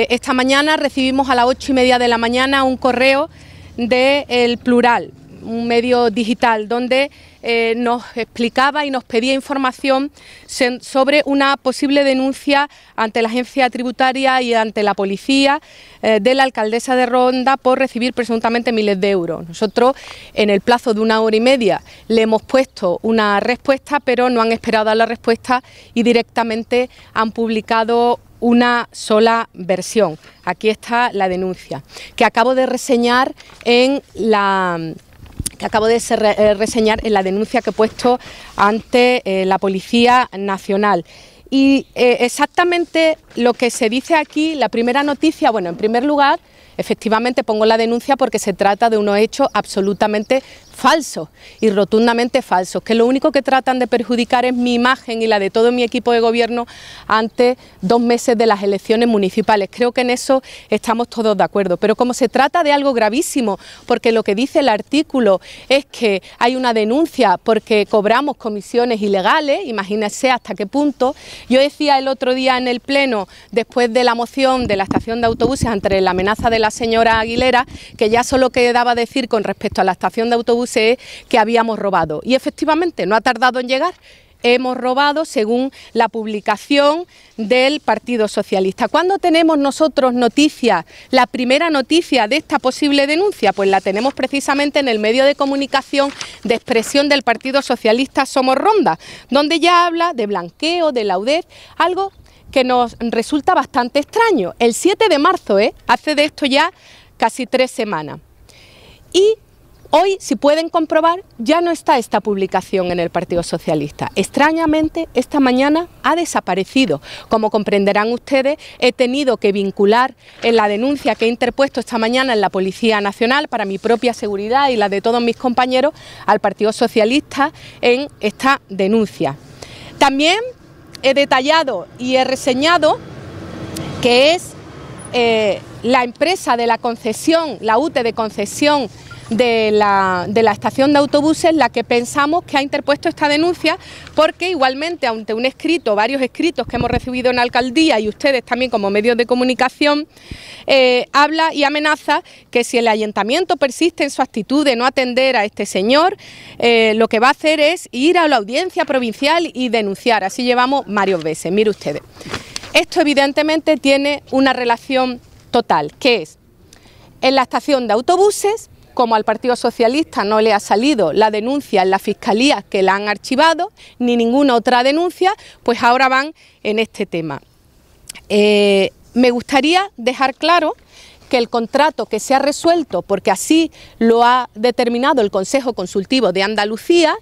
Eh, esta mañana recibimos a las ocho y media de la mañana un correo de El Plural, un medio digital, donde eh, nos explicaba y nos pedía información sobre una posible denuncia ante la agencia tributaria y ante la policía eh, de la alcaldesa de Ronda por recibir presuntamente miles de euros. Nosotros en el plazo de una hora y media le hemos puesto una respuesta, pero no han esperado a la respuesta y directamente han publicado una sola versión. Aquí está la denuncia, que acabo de reseñar en la que acabo de eh, reseñar en la denuncia que he puesto ante eh, la Policía Nacional. Y eh, exactamente lo que se dice aquí, la primera noticia, bueno, en primer lugar, efectivamente pongo la denuncia porque se trata de unos hechos absolutamente falsos y rotundamente falsos, que lo único que tratan de perjudicar es mi imagen y la de todo mi equipo de gobierno ante dos meses de las elecciones municipales. Creo que en eso estamos todos de acuerdo. Pero como se trata de algo gravísimo, porque lo que dice el artículo es que hay una denuncia porque cobramos comisiones ilegales, imagínense hasta qué punto. Yo decía el otro día en el Pleno, después de la moción de la estación de autobuses, ante la amenaza de la señora Aguilera, que ya solo quedaba decir con respecto a la estación de autobuses, que habíamos robado. Y efectivamente, no ha tardado en llegar hemos robado según la publicación del Partido Socialista. ¿Cuándo tenemos nosotros noticias la primera noticia de esta posible denuncia? Pues la tenemos precisamente en el medio de comunicación de expresión del Partido Socialista Somos Ronda, donde ya habla de blanqueo, de laudez, algo que nos resulta bastante extraño. El 7 de marzo, ¿eh? hace de esto ya casi tres semanas. Y Hoy, si pueden comprobar, ya no está esta publicación en el Partido Socialista. Extrañamente, esta mañana ha desaparecido. Como comprenderán ustedes, he tenido que vincular en la denuncia que he interpuesto esta mañana en la Policía Nacional para mi propia seguridad y la de todos mis compañeros al Partido Socialista en esta denuncia. También he detallado y he reseñado que es eh, la empresa de la concesión, la UTE de concesión de la, estación de autobuses la que pensamos que ha interpuesto esta denuncia porque igualmente ante un escrito, varios escritos que hemos recibido en la alcaldía y ustedes también como medios de comunicación, eh, habla y amenaza que si el ayuntamiento persiste en su actitud de no atender a este señor, eh, lo que va a hacer es ir a la audiencia provincial y denunciar. Así llevamos varios veces, mire ustedes. Esto evidentemente tiene una relación total, que es en la estación de autobuses como al Partido Socialista no le ha salido la denuncia en la Fiscalía que la han archivado, ni ninguna otra denuncia, pues ahora van en este tema. Eh, me gustaría dejar claro que el contrato que se ha resuelto, porque así lo ha determinado el Consejo Consultivo de Andalucía,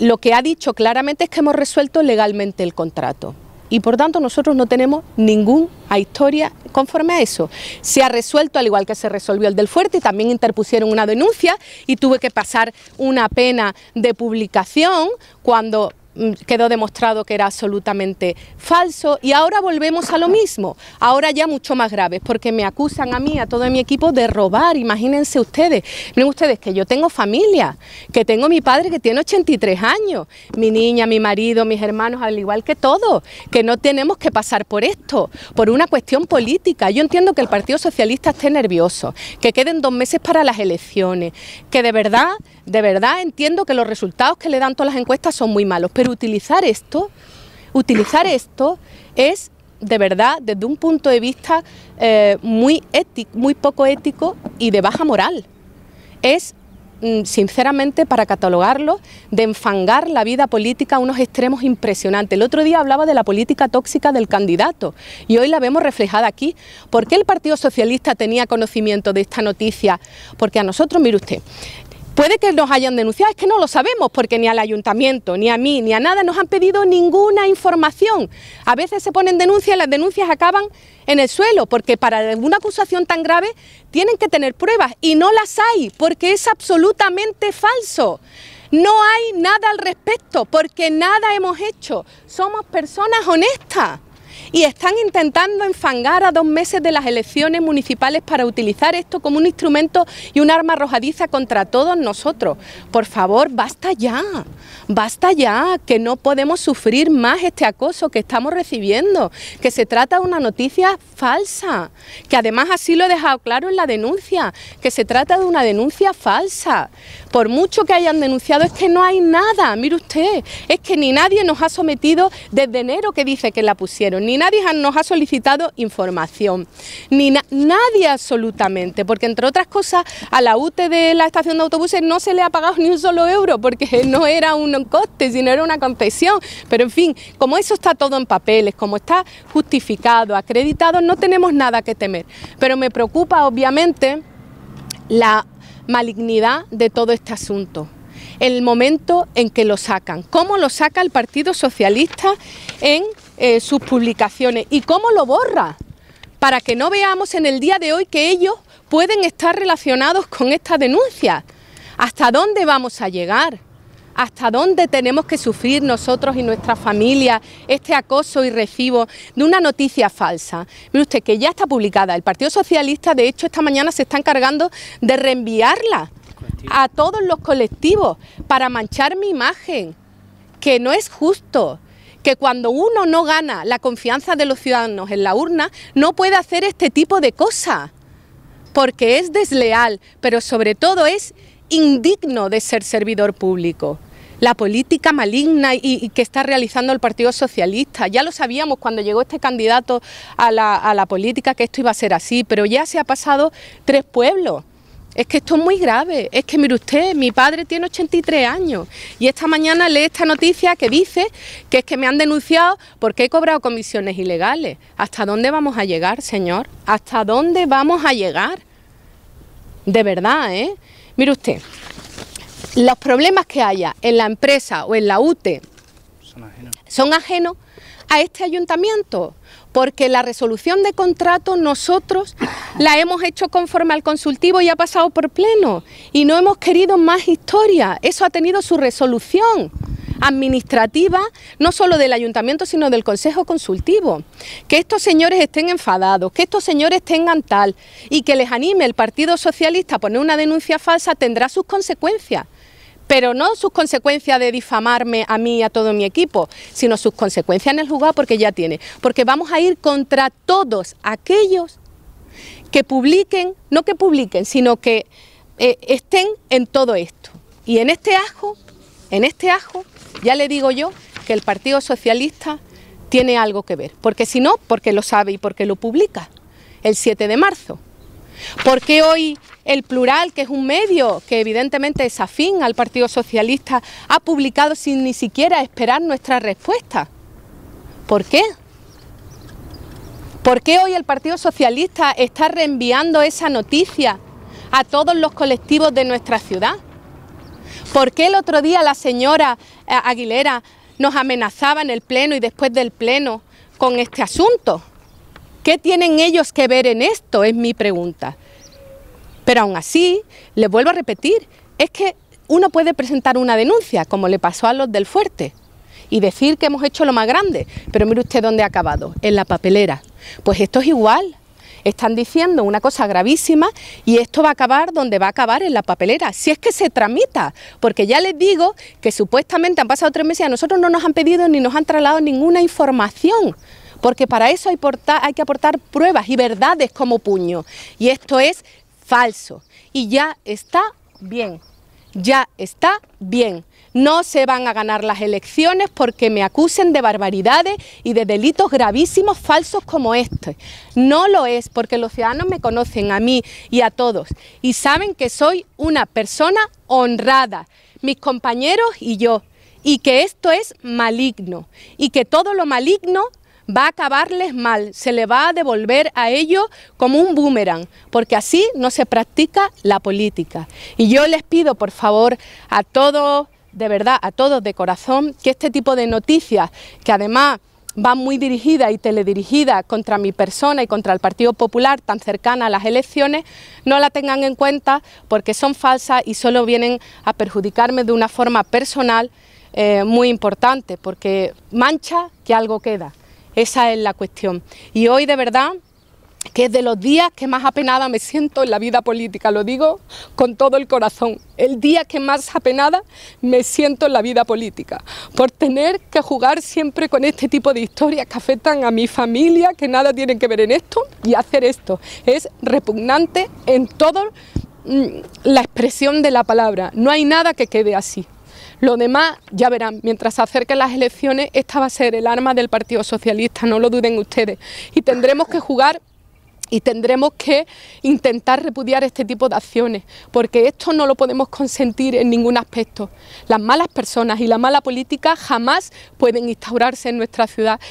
lo que ha dicho claramente es que hemos resuelto legalmente el contrato y por tanto nosotros no tenemos ninguna historia conforme a eso. Se ha resuelto, al igual que se resolvió el del fuerte, también interpusieron una denuncia y tuve que pasar una pena de publicación cuando Mm, quedó demostrado que era absolutamente falso y ahora volvemos a lo mismo, ahora ya mucho más graves, porque me acusan a mí, a todo mi equipo de robar, imagínense ustedes, miren ustedes que yo tengo familia, que tengo mi padre que tiene 83 años, mi niña, mi marido, mis hermanos, al igual que todos, que no tenemos que pasar por esto, por una cuestión política, yo entiendo que el Partido Socialista esté nervioso, que queden dos meses para las elecciones, que de verdad de verdad entiendo que los resultados que le dan todas las encuestas son muy malos, pero utilizar esto, utilizar esto es de verdad desde un punto de vista eh, muy ético, muy poco ético y de baja moral. Es mm, sinceramente, para catalogarlo, de enfangar la vida política a unos extremos impresionantes. El otro día hablaba de la política tóxica del candidato y hoy la vemos reflejada aquí. ¿Por qué el Partido Socialista tenía conocimiento de esta noticia? Porque a nosotros, mire usted, Puede que nos hayan denunciado, es que no lo sabemos, porque ni al ayuntamiento, ni a mí, ni a nada nos han pedido ninguna información. A veces se ponen denuncias y las denuncias acaban en el suelo, porque para una acusación tan grave tienen que tener pruebas y no las hay, porque es absolutamente falso. No hay nada al respecto, porque nada hemos hecho. Somos personas honestas y están intentando enfangar a dos meses de las elecciones municipales para utilizar esto como un instrumento y un arma arrojadiza contra todos nosotros. Por favor, basta ya, basta ya, que no podemos sufrir más este acoso que estamos recibiendo, que se trata de una noticia falsa, que además así lo he dejado claro en la denuncia, que se trata de una denuncia falsa. Por mucho que hayan denunciado es que no hay nada, mire usted, es que ni nadie nos ha sometido desde enero que dice que la pusieron, ni nadie nos ha solicitado información, ni nadie absolutamente, porque entre otras cosas a la UTE de la estación de autobuses no se le ha pagado ni un solo euro, porque no era un coste, sino era una concesión. Pero en fin, como eso está todo en papeles, como está justificado, acreditado, no tenemos nada que temer. Pero me preocupa obviamente la malignidad de todo este asunto el momento en que lo sacan, cómo lo saca el Partido Socialista en eh, sus publicaciones y cómo lo borra, para que no veamos en el día de hoy que ellos pueden estar relacionados con esta denuncia. ¿Hasta dónde vamos a llegar? ¿Hasta dónde tenemos que sufrir nosotros y nuestra familia este acoso y recibo de una noticia falsa? Mire usted que ya está publicada. El Partido Socialista, de hecho, esta mañana se está encargando de reenviarla a todos los colectivos para manchar mi imagen, que no es justo, que cuando uno no gana la confianza de los ciudadanos en la urna, no puede hacer este tipo de cosas, porque es desleal, pero sobre todo es indigno de ser servidor público la política maligna y, que está realizando el Partido Socialista. Ya lo sabíamos cuando llegó este candidato a la, a la política que esto iba a ser así, pero ya se ha pasado tres pueblos. Es que esto es muy grave. Es que mire usted, mi padre tiene 83 años y esta mañana lee esta noticia que dice que es que me han denunciado porque he cobrado comisiones ilegales. ¿Hasta dónde vamos a llegar, señor? ¿Hasta dónde vamos a llegar? De verdad, ¿eh? Mire usted, los problemas que haya en la empresa o en la UTE son ajenos, son ajenos a este ayuntamiento porque la resolución de contrato nosotros la hemos hecho conforme al consultivo y ha pasado por pleno y no hemos querido más historia, eso ha tenido su resolución administrativa, no solo del ayuntamiento, sino del Consejo Consultivo. Que estos señores estén enfadados, que estos señores tengan tal y que les anime el Partido Socialista a poner una denuncia falsa tendrá sus consecuencias pero no sus consecuencias de difamarme a mí y a todo mi equipo, sino sus consecuencias en el juzgado porque ya tiene, porque vamos a ir contra todos aquellos que publiquen, no que publiquen, sino que eh, estén en todo esto. Y en este ajo, en este ajo, ya le digo yo que el Partido Socialista tiene algo que ver, porque si no, porque lo sabe y porque lo publica el 7 de marzo. Porque hoy el Plural, que es un medio que evidentemente es afín al Partido Socialista, ha publicado sin ni siquiera esperar nuestra respuesta. ¿Por qué? ¿Por qué hoy el Partido Socialista está reenviando esa noticia a todos los colectivos de nuestra ciudad? ¿Por qué el otro día la señora eh, Aguilera nos amenazaba en el Pleno y después del Pleno con este asunto? ¿Qué tienen ellos que ver en esto? Es mi pregunta. Pero aún así, les vuelvo a repetir, es que uno puede presentar una denuncia, como le pasó a los del fuerte, y decir que hemos hecho lo más grande, pero mire usted dónde ha acabado, en la papelera. Pues esto es igual. Están diciendo una cosa gravísima y esto va a acabar donde va a acabar en la papelera, si es que se tramita, porque ya les digo que supuestamente han pasado tres meses y a nosotros no nos han pedido ni nos han trasladado ninguna información porque para eso hay, hay, que aportar pruebas y verdades como puño. Y esto es falso. Y ya está bien, ya está bien. No se van a ganar las elecciones porque me acusen de barbaridades y de delitos gravísimos falsos como este. No lo es porque los ciudadanos me conocen a mí y a todos y saben que soy una persona honrada, mis compañeros y yo, y que esto es maligno y que todo lo maligno va a acabarles mal, se le va a devolver a ellos como un boomerang, porque así no se practica la política. Y yo les pido, por favor, a todos, de verdad, a todos de corazón, que este tipo de noticias, que además van muy dirigidas y teledirigidas contra mi persona y contra el Partido Popular tan cercana a las elecciones, no la tengan en cuenta porque son falsas y solo vienen a perjudicarme de una forma personal eh, muy importante, porque mancha que algo queda. Esa es la cuestión. Y hoy de verdad que es de los días que más apenada me siento en la vida política, lo digo con todo el corazón, el día que más apenada me siento en la vida política, por tener que jugar siempre con este tipo de historias que afectan a mi familia, que nada tienen que ver en esto, y hacer esto. Es repugnante en toda mm, la expresión de la palabra, no hay nada que quede así. Lo demás, ya verán, mientras se acerquen las elecciones, esta va a ser el arma del Partido Socialista, no lo duden ustedes. Y tendremos que jugar y tendremos que intentar repudiar este tipo de acciones, porque esto no lo podemos consentir en ningún aspecto. Las malas personas y la mala política jamás pueden instaurarse en nuestra ciudad